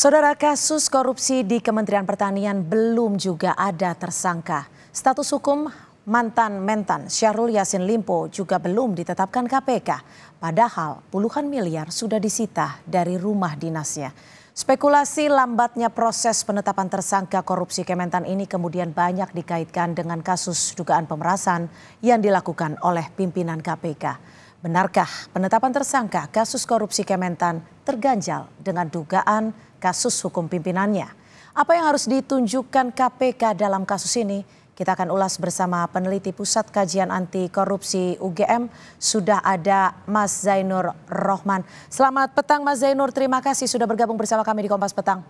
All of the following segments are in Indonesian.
Saudara kasus korupsi di Kementerian Pertanian belum juga ada tersangka. Status hukum mantan mentan Syahrul Yasin Limpo juga belum ditetapkan KPK. Padahal puluhan miliar sudah disita dari rumah dinasnya. Spekulasi lambatnya proses penetapan tersangka korupsi Kementan ini kemudian banyak dikaitkan dengan kasus dugaan pemerasan yang dilakukan oleh pimpinan KPK. Benarkah penetapan tersangka kasus korupsi Kementan terganjal dengan dugaan kasus hukum pimpinannya? Apa yang harus ditunjukkan KPK dalam kasus ini? Kita akan ulas bersama peneliti Pusat Kajian Anti Korupsi UGM. Sudah ada Mas Zainur Rohman. Selamat petang Mas Zainur, terima kasih sudah bergabung bersama kami di Kompas Petang.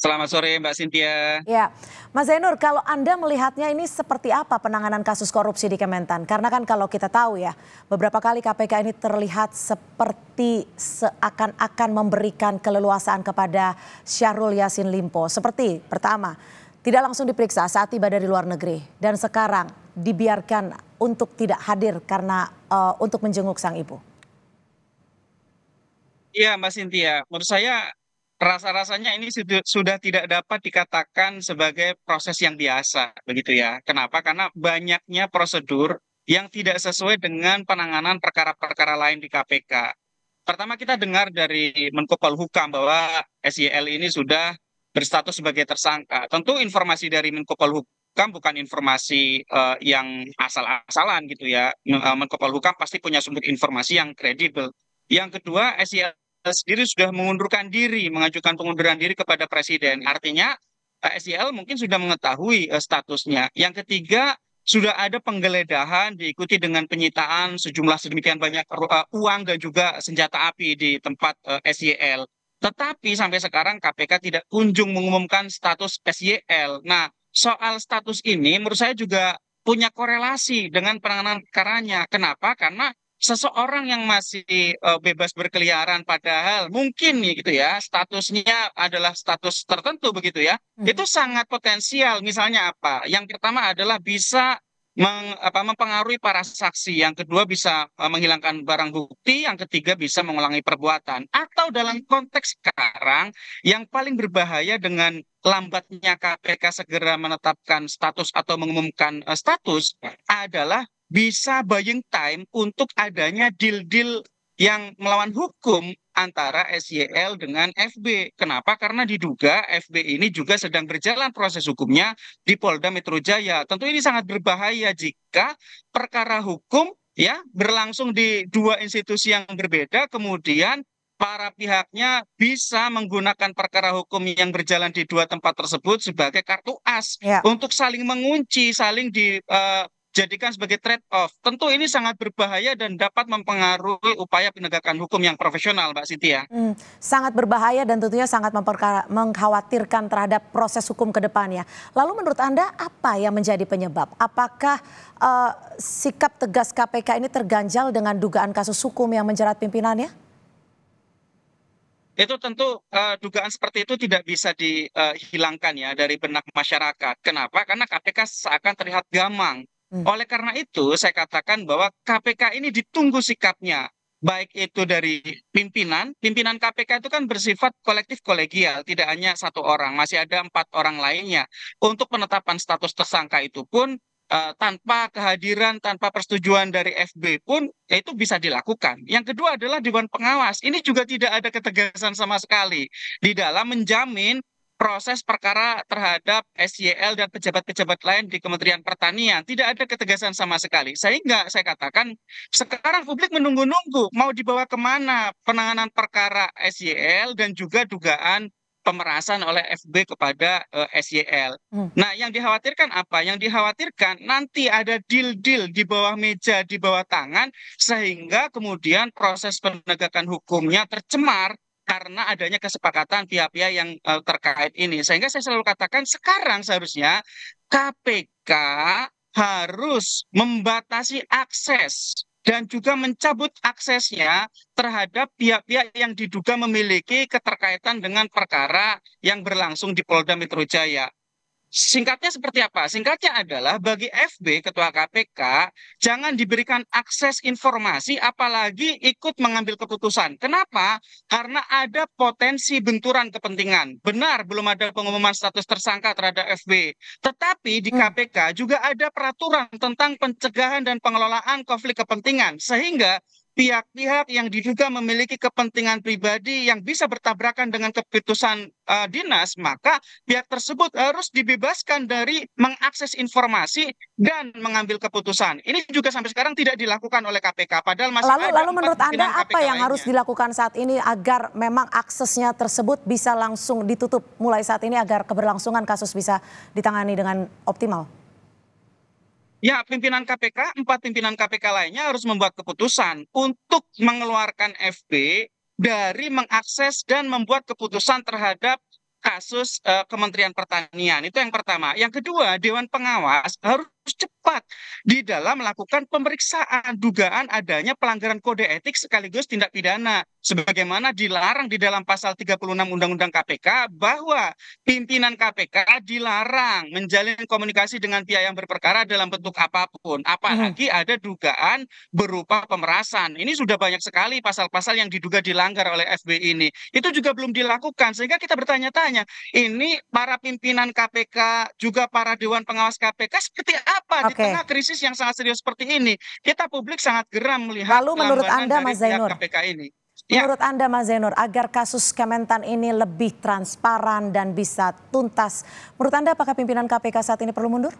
Selamat sore Mbak Sintia. Ya, Mas Zainur, kalau Anda melihatnya ini seperti apa penanganan kasus korupsi di Kementan? Karena kan kalau kita tahu ya, beberapa kali KPK ini terlihat seperti seakan-akan memberikan keleluasaan kepada Syahrul Yasin Limpo. Seperti pertama, tidak langsung diperiksa saat tiba dari luar negeri dan sekarang dibiarkan untuk tidak hadir karena uh, untuk menjenguk sang ibu. Iya, Mbak Sintia. Menurut saya rasa rasanya ini sudah tidak dapat dikatakan sebagai proses yang biasa begitu ya kenapa karena banyaknya prosedur yang tidak sesuai dengan penanganan perkara-perkara lain di KPK pertama kita dengar dari Menko Polhukam bahwa SIL ini sudah berstatus sebagai tersangka tentu informasi dari Menko Polhukam bukan informasi uh, yang asal-asalan gitu ya eh, Menko Polhukam pasti punya sumber informasi yang kredibel yang kedua SIL Eh, sendiri sudah mengundurkan diri, mengajukan pengunduran diri kepada presiden. Artinya SEL mungkin sudah mengetahui eh, statusnya. Yang ketiga, sudah ada penggeledahan diikuti dengan penyitaan sejumlah sedemikian banyak eh, uang dan juga senjata api di tempat SEL. Tetapi sampai sekarang KPK tidak kunjung mengumumkan status SEL. Nah, soal status ini menurut saya juga punya korelasi dengan penanganan perkaranya. Kenapa? Karena seseorang yang masih uh, bebas berkeliaran padahal mungkin nih gitu ya statusnya adalah status tertentu begitu ya hmm. itu sangat potensial misalnya apa yang pertama adalah bisa meng, apa, mempengaruhi para saksi yang kedua bisa uh, menghilangkan barang bukti yang ketiga bisa mengulangi perbuatan atau dalam konteks sekarang yang paling berbahaya dengan lambatnya KPK segera menetapkan status atau mengumumkan uh, status adalah bisa buying time untuk adanya deal-deal yang melawan hukum antara SYL dengan FB. Kenapa? Karena diduga FB ini juga sedang berjalan proses hukumnya di Polda Metro Jaya. Tentu ini sangat berbahaya jika perkara hukum ya berlangsung di dua institusi yang berbeda kemudian para pihaknya bisa menggunakan perkara hukum yang berjalan di dua tempat tersebut sebagai kartu as ya. untuk saling mengunci, saling di uh, jadikan sebagai trade off. Tentu ini sangat berbahaya dan dapat mempengaruhi upaya penegakan hukum yang profesional, Mbak Siti ya. Hmm, sangat berbahaya dan tentunya sangat mengkhawatirkan terhadap proses hukum ke depannya. Lalu menurut Anda apa yang menjadi penyebab? Apakah uh, sikap tegas KPK ini terganjal dengan dugaan kasus hukum yang menjerat pimpinannya? itu tentu uh, dugaan seperti itu tidak bisa dihilangkan eh, ya dari benak masyarakat. Kenapa? Karena KPK seakan terlihat gamang Hmm. oleh karena itu saya katakan bahwa kpk ini ditunggu sikapnya baik itu dari pimpinan pimpinan kpk itu kan bersifat kolektif kolegial tidak hanya satu orang masih ada empat orang lainnya untuk penetapan status tersangka itu pun uh, tanpa kehadiran, tanpa persetujuan dari FB pun ya itu bisa dilakukan. Yang kedua adalah Dewan Pengawas. Ini juga tidak ada ketegasan sama sekali di dalam menjamin proses perkara terhadap SYL dan pejabat-pejabat lain di Kementerian Pertanian. Tidak ada ketegasan sama sekali. Sehingga saya katakan sekarang publik menunggu-nunggu mau dibawa kemana penanganan perkara SYL dan juga dugaan pemerasan oleh FB kepada uh, eh, SYL. Hmm. Nah, yang dikhawatirkan apa? Yang dikhawatirkan nanti ada deal-deal di bawah meja, di bawah tangan, sehingga kemudian proses penegakan hukumnya tercemar karena adanya kesepakatan pihak-pihak yang uh, terkait ini. Sehingga saya selalu katakan sekarang seharusnya KPK harus membatasi akses dan juga mencabut aksesnya terhadap pihak-pihak yang diduga memiliki keterkaitan dengan perkara yang berlangsung di Polda Metro Jaya. Singkatnya seperti apa? Singkatnya adalah bagi FB Ketua KPK jangan diberikan akses informasi apalagi ikut mengambil keputusan. Kenapa? Karena ada potensi benturan kepentingan. Benar belum ada pengumuman status tersangka terhadap FB. Tetapi di KPK hmm. juga ada peraturan tentang pencegahan dan pengelolaan konflik kepentingan sehingga pihak pihak yang diduga memiliki kepentingan pribadi yang bisa bertabrakan dengan keputusan uh, dinas, maka pihak tersebut harus dibebaskan dari mengakses informasi dan mengambil keputusan. Ini juga sampai sekarang tidak dilakukan oleh KPK. Padahal masih lalu, ada lalu menurut anda apa yang lainnya. harus dilakukan saat ini agar memang aksesnya tersebut bisa langsung ditutup mulai saat ini agar keberlangsungan kasus bisa ditangani dengan optimal? Ya, pimpinan KPK, empat pimpinan KPK lainnya harus membuat keputusan untuk mengeluarkan FP dari mengakses dan membuat keputusan terhadap kasus uh, Kementerian Pertanian. Itu yang pertama. Yang kedua, Dewan Pengawas harus harus cepat di dalam melakukan pemeriksaan dugaan adanya pelanggaran kode etik sekaligus tindak pidana sebagaimana dilarang di dalam pasal 36 Undang-Undang KPK bahwa pimpinan KPK dilarang menjalin komunikasi dengan pihak yang berperkara dalam bentuk apapun apalagi hmm. ada dugaan berupa pemerasan ini sudah banyak sekali pasal-pasal yang diduga dilanggar oleh FBI ini itu juga belum dilakukan sehingga kita bertanya-tanya ini para pimpinan KPK juga para dewan pengawas KPK seperti apa apa okay. di tengah krisis yang sangat serius seperti ini kita publik sangat geram melihat Lalu menurut Anda Mas Zainur KPK ini. Ya. Menurut Anda Mas Zainur agar kasus Kementan ini lebih transparan dan bisa tuntas, menurut Anda apakah pimpinan KPK saat ini perlu mundur?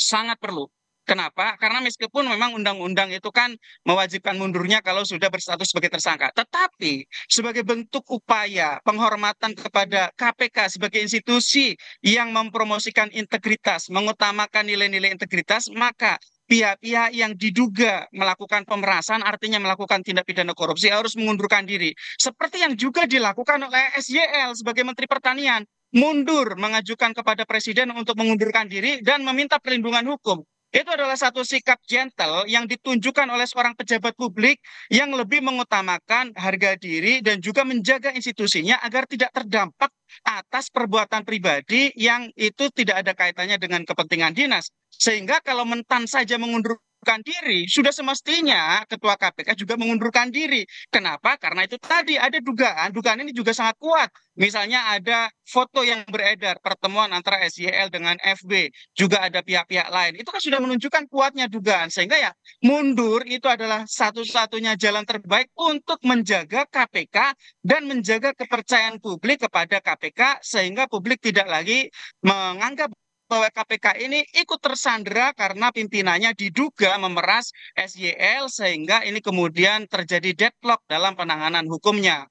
Sangat perlu Kenapa? Karena meskipun memang undang-undang itu kan mewajibkan mundurnya kalau sudah berstatus sebagai tersangka, tetapi sebagai bentuk upaya penghormatan kepada KPK sebagai institusi yang mempromosikan integritas, mengutamakan nilai-nilai integritas, maka pihak-pihak yang diduga melakukan pemerasan artinya melakukan tindak pidana korupsi harus mengundurkan diri seperti yang juga dilakukan oleh SYL sebagai Menteri Pertanian mundur mengajukan kepada presiden untuk mengundurkan diri dan meminta perlindungan hukum itu adalah satu sikap gentle yang ditunjukkan oleh seorang pejabat publik yang lebih mengutamakan harga diri dan juga menjaga institusinya agar tidak terdampak atas perbuatan pribadi yang itu tidak ada kaitannya dengan kepentingan dinas. Sehingga kalau mentan saja mengundur mengundurkan diri sudah semestinya ketua KPK juga mengundurkan diri. Kenapa? Karena itu tadi ada dugaan, dugaan ini juga sangat kuat. Misalnya ada foto yang beredar pertemuan antara SEL dengan FB, juga ada pihak-pihak lain. Itu kan sudah menunjukkan kuatnya dugaan. Sehingga ya mundur itu adalah satu-satunya jalan terbaik untuk menjaga KPK dan menjaga kepercayaan publik kepada KPK sehingga publik tidak lagi menganggap pegawai KPK ini ikut tersandra karena pimpinannya diduga memeras SYL sehingga ini kemudian terjadi deadlock dalam penanganan hukumnya.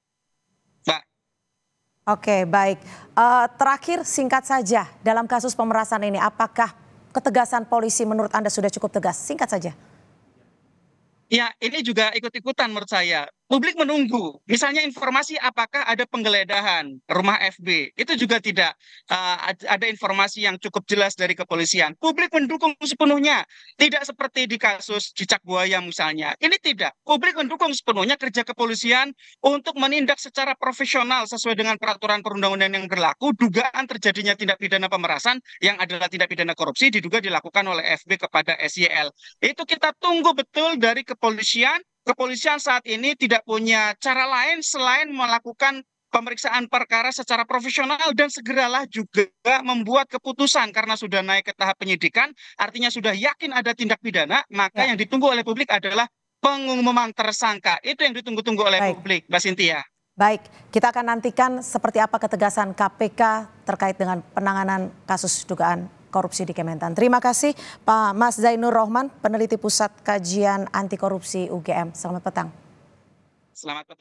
Mbak. Oke, baik. Uh, terakhir singkat saja dalam kasus pemerasan ini apakah ketegasan polisi menurut Anda sudah cukup tegas? Singkat saja. Ya, ini juga ikut-ikutan menurut saya publik menunggu. Misalnya informasi apakah ada penggeledahan rumah FB. Itu juga tidak uh, ada informasi yang cukup jelas dari kepolisian. Publik mendukung sepenuhnya. Tidak seperti di kasus cicak buaya misalnya. Ini tidak. Publik mendukung sepenuhnya kerja kepolisian untuk menindak secara profesional sesuai dengan peraturan perundang-undangan yang berlaku. Dugaan terjadinya tindak pidana pemerasan yang adalah tindak pidana korupsi diduga dilakukan oleh FB kepada SEL Itu kita tunggu betul dari kepolisian kepolisian saat ini tidak punya cara lain selain melakukan pemeriksaan perkara secara profesional dan segeralah juga membuat keputusan karena sudah naik ke tahap penyidikan artinya sudah yakin ada tindak pidana maka ya. yang ditunggu oleh publik adalah pengumuman tersangka itu yang ditunggu-tunggu oleh Baik. publik Mbak Sintia. Baik, kita akan nantikan seperti apa ketegasan KPK terkait dengan penanganan kasus dugaan korupsi di Kementan. Terima kasih Pak Mas Zainur Rohman, peneliti Pusat Kajian Anti Korupsi UGM. Selamat petang. Selamat petang.